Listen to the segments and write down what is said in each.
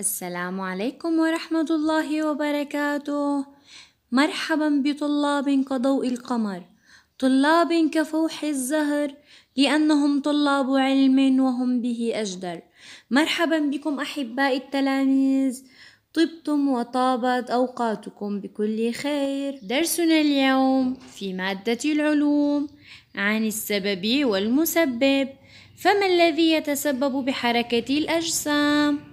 السلام عليكم ورحمة الله وبركاته مرحبا بطلاب كضوء القمر طلاب كفوح الزهر لأنهم طلاب علم وهم به أجدر مرحبا بكم أحبائي التلاميذ طبتم وطابت أوقاتكم بكل خير درسنا اليوم في مادة العلوم عن السبب والمسبب فما الذي يتسبب بحركة الأجسام؟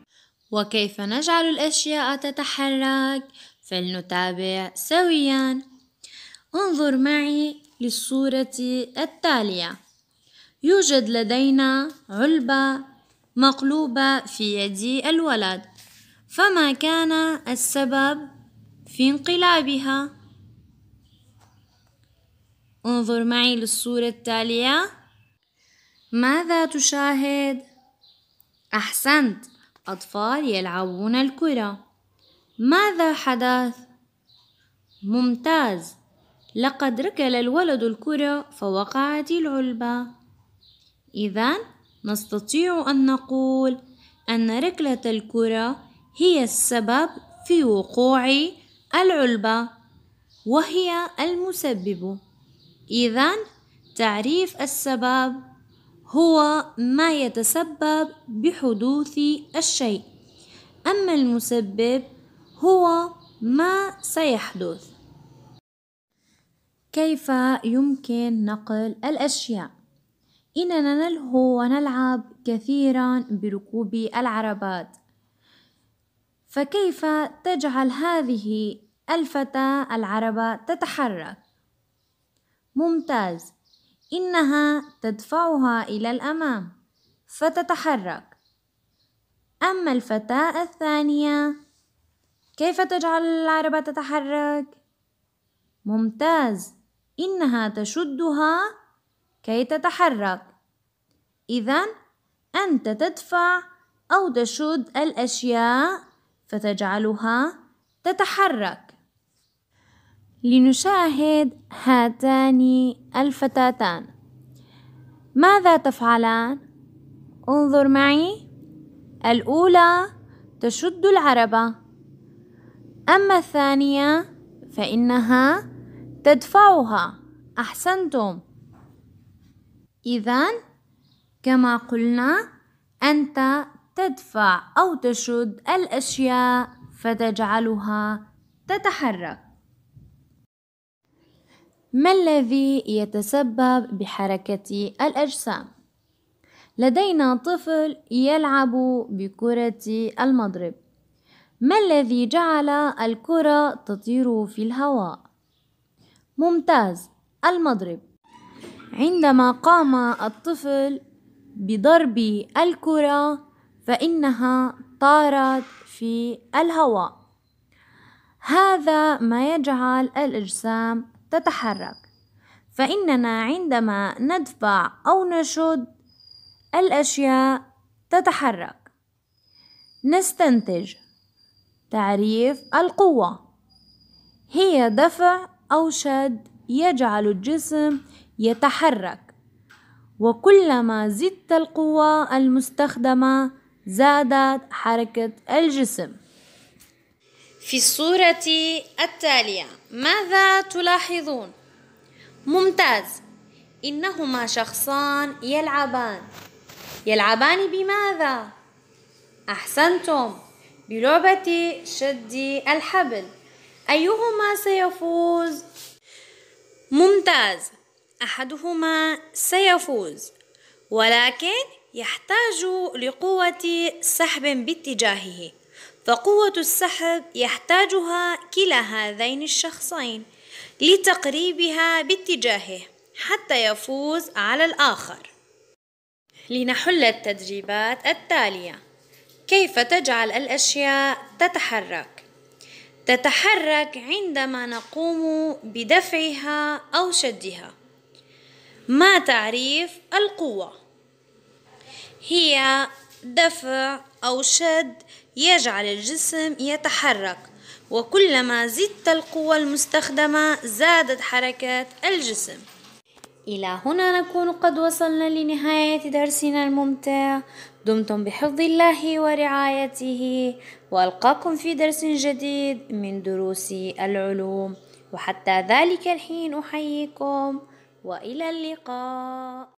وكيف نجعل الأشياء تتحرك فلنتابع سويا انظر معي للصورة التالية يوجد لدينا علبة مقلوبة في يد الولد فما كان السبب في انقلابها انظر معي للصورة التالية ماذا تشاهد؟ أحسنت أطفال يلعبون الكرة ماذا حدث؟ ممتاز لقد ركل الولد الكرة فوقعت العلبة إذا نستطيع أن نقول أن ركلة الكرة هي السبب في وقوع العلبة وهي المسبب إذا تعريف السبب هو ما يتسبب بحدوث الشيء أما المسبب هو ما سيحدث كيف يمكن نقل الأشياء؟ إننا نلهو ونلعب كثيرا بركوب العربات فكيف تجعل هذه الفتاة العربة تتحرك؟ ممتاز إنها تدفعها إلى الأمام فتتحرك أما الفتاة الثانية كيف تجعل العربة تتحرك؟ ممتاز إنها تشدها كي تتحرك إذا أنت تدفع أو تشد الأشياء فتجعلها تتحرك لنشاهد هاتان الفتاتان ماذا تفعلان انظر معي الاولى تشد العربه اما الثانيه فانها تدفعها احسنتم اذا كما قلنا انت تدفع او تشد الاشياء فتجعلها تتحرك ما الذي يتسبب بحركة الأجسام؟ لدينا طفل يلعب بكرة المضرب ما الذي جعل الكرة تطير في الهواء؟ ممتاز المضرب عندما قام الطفل بضرب الكرة فإنها طارت في الهواء هذا ما يجعل الأجسام تتحرك فإننا عندما ندفع أو نشد الأشياء تتحرك نستنتج تعريف القوة هي دفع أو شد يجعل الجسم يتحرك وكلما زدت القوة المستخدمة زادت حركة الجسم في الصورة التالية ماذا تلاحظون؟ ممتاز إنهما شخصان يلعبان يلعبان بماذا؟ أحسنتم بلعبة شد الحبل أيهما سيفوز؟ ممتاز أحدهما سيفوز ولكن يحتاج لقوة سحب باتجاهه فقوة السحب يحتاجها كلا هذين الشخصين لتقريبها باتجاهه حتى يفوز على الآخر لنحل التدريبات التالية كيف تجعل الأشياء تتحرك تتحرك عندما نقوم بدفعها أو شدها ما تعريف القوة هي دفع أو شد يجعل الجسم يتحرك وكلما زدت القوة المستخدمة زادت حركات الجسم إلى هنا نكون قد وصلنا لنهاية درسنا الممتع دمتم بحفظ الله ورعايته وألقاكم في درس جديد من دروس العلوم وحتى ذلك الحين أحييكم وإلى اللقاء